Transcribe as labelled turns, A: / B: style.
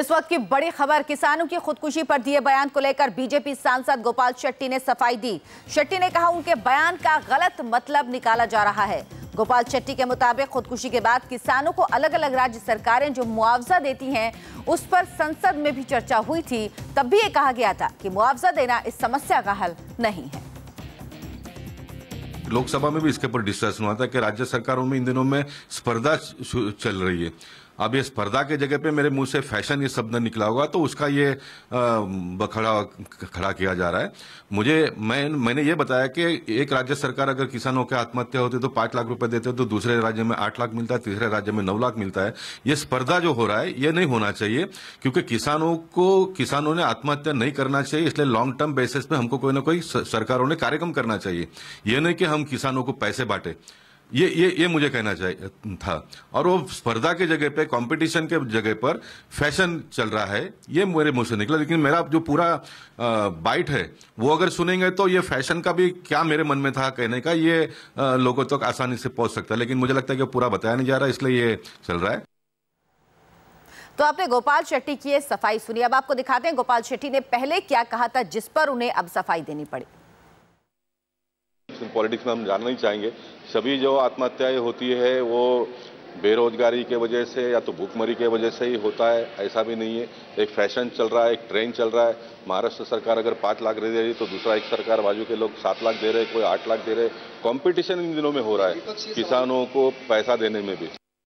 A: इस वक्त की बड़ी खबर किसानों की खुदकुशी पर दिए बयान को लेकर बीजेपी सांसद गोपाल शेट्टी ने सफाई दी शेट्टी ने कहा उनके बयान का गलत मतलब निकाला जा रहा है गोपाल शेट्टी के मुताबिक खुदकुशी के बाद किसानों को अलग अलग राज्य सरकारें जो मुआवजा देती हैं उस पर संसद में भी चर्चा हुई थी तब भी ये कहा गया था कि मुआवजा देना इस समस्या का हल नहीं है
B: लोकसभा में भी इसके ऊपर डिस्कशन हुआ था कि राज्य सरकारों में इन दिनों में स्पर्धा चल रही है अब ये स्पर्धा के जगह पे मेरे मुंह से फैशन ये शब्द निकला होगा तो उसका ये बखड़ा खड़ा किया जा रहा है मुझे मैं मैंने ये बताया कि एक राज्य सरकार अगर किसानों के आत्महत्या होती तो पांच लाख रुपए देते तो दूसरे राज्य में आठ लाख मिलता है तीसरे राज्य में नौ लाख मिलता है ये स्पर्धा जो हो रहा है ये नहीं होना चाहिए क्योंकि किसानों को किसानों ने आत्महत्या नहीं करना चाहिए इसलिए लॉन्ग टर्म बेसिस पे हमको कोई ना कोई सरकारों ने कार्यक्रम करना चाहिए ये नहीं कि हम किसानों को पैसे बांटे ये ये ये मुझे कहना चाहिए था और वो स्पर्धा के जगह पे कंपटीशन के जगह पर फैशन चल रहा है ये मेरे मुंह से निकला लेकिन मेरा जो पूरा बाइट है वो अगर सुनेंगे तो ये फैशन का भी क्या मेरे मन में था कहने का ये लोगों तक तो आसानी से पहुंच सकता है लेकिन मुझे लगता है कि पूरा बताया नहीं जा रहा इसलिए ये चल रहा है
A: तो आपने गोपाल शेट्टी की सफाई सुनी अब आपको दिखाते हैं गोपाल शेट्टी ने पहले क्या कहा था जिस पर उन्हें अब सफाई देनी पड़ी
B: पॉलिटिक्स में हम जानना ही चाहेंगे सभी जो आत्महत्याएं होती है वो बेरोजगारी के वजह से या तो भूखमरी के वजह से ही होता है ऐसा भी नहीं है एक फैशन चल रहा है एक ट्रेंड चल रहा है महाराष्ट्र सरकार अगर पाँच लाख दे रही तो दूसरा एक सरकार बाजू के लोग सात लाख दे रहे कोई आठ लाख दे रहे कॉम्पिटिशन इन दिनों में हो रहा है किसानों को पैसा देने में भी